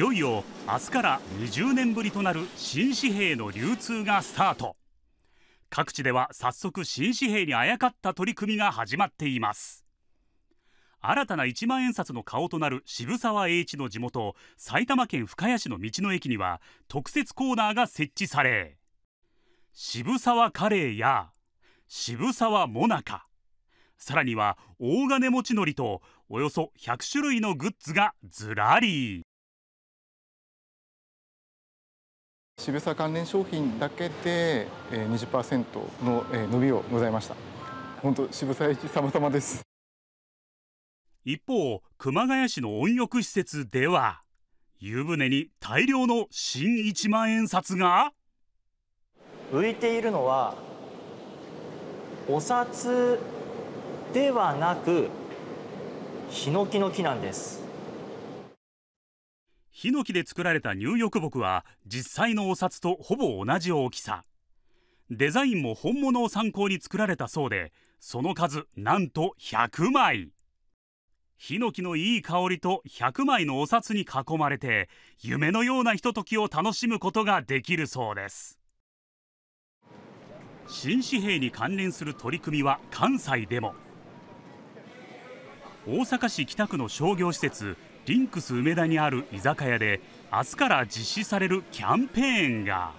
よいよ明日から20年ぶりとなる新紙幣の流通がスタート各地では早速新紙幣にあやかった取り組みが始まっています新たな1万円札の顔となる渋沢栄一の地元埼玉県深谷市の道の駅には特設コーナーが設置され渋沢カレーや渋沢もなかさらには大金持ちのりとおよそ100種類のグッズがずらり渋沢関連商品だけで20%の伸びをございました本当渋沢一様様です一方熊谷市の温浴施設では湯船に大量の新一万円札が浮いているのはお札ではなくヒノキの木なんですヒノキで作られた入浴木は実際のお札とほぼ同じ大きさデザインも本物を参考に作られたそうでその数なんと100枚ヒノキのいい香りと100枚のお札に囲まれて夢のようなひとときを楽しむことができるそうです新紙幣に関連する取り組みは関西でも大阪市北区の商業施設リンクス梅田にある居酒屋で明日から実施されるキャンペーンが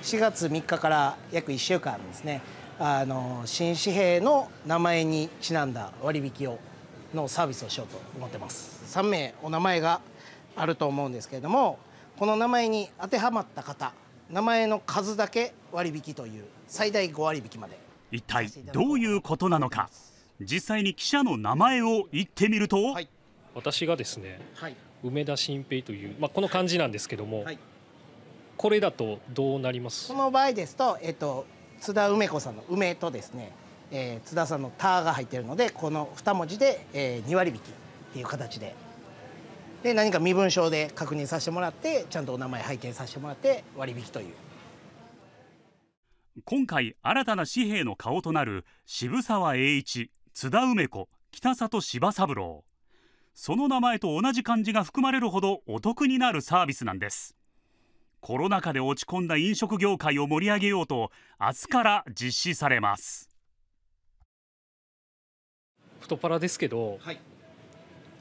4月3日から約1週間ですねあの新紙幣の名前にちなんだ割引をのサービスをしようと思ってます3名お名前があると思うんですけれどもこの名前に当てはまった方名前の数だけ割引という最大5割引まで一体どういうことなのか実際に記者の名前を言ってみると、はい、私がですね、はい、梅田新平という、まあ、この漢字なんですけども、はい、これだとどうなりますこの場合ですと、えっと、津田梅子さんの梅とですね、えー、津田さんの「た」が入ってるのでこの2文字で、えー、2割引きっていう形でで何か身分証で確認させてもらってちゃんとお名前拝見させてもらって割引という。今回新たな紙幣の顔となる渋沢栄一津田梅子北里柴三郎その名前と同じ漢字が含まれるほどお得になるサービスなんですコロナ禍で落ち込んだ飲食業界を盛り上げようと明日から実施されます太っ腹ですけど、はい、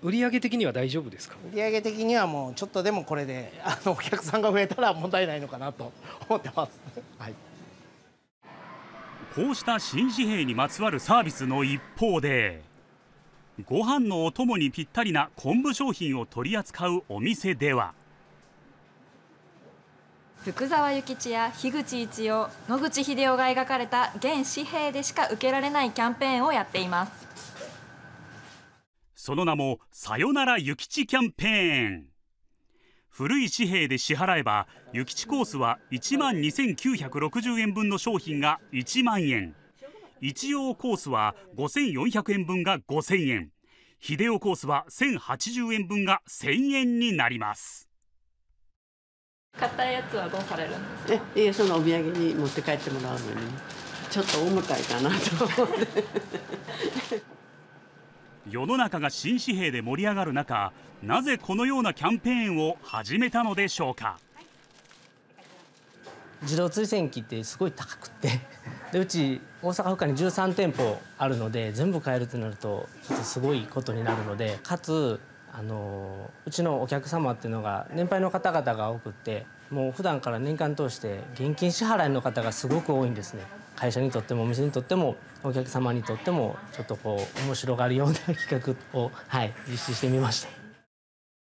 売上的には大丈夫ですか売上的にはもうちょっとでもこれであのお客さんが増えたら問題ないのかなと思ってます、はいこうした新紙幣にまつわるサービスの一方でご飯のお供にぴったりな昆布商品を取り扱うお店では福沢諭吉や樋口一葉野口英世が描かれた現紙幣でしか受けられないキャンペーンをやっていますその名も「さよなら諭吉キャンペーン」古い紙幣で支払えば諭吉コースは1万2960円分の商品が1万円一応コースは5400円分が5000円秀夫コースは1080円分が1000円になります買ったやつはどうされるんですかええそのお土産に持って帰ってもらうのにちょっと重たいかなと思って世の中が新紙幣で盛り上がる中なぜこのようなキャンペーンを始めたのでしょうか自動通跡機ってすごい高くて でうち大阪府下に13店舗あるので全部買えるってなるとちょっとすごいことになるのでかつあのうちのお客様っていうのが年配の方々が多くってもう普段から年間通して現金支払いの方がすごく多いんですね会社にとってもお店にとってもお客様にとってもちょっとこう面白がるような企画を、はい、実施してみました。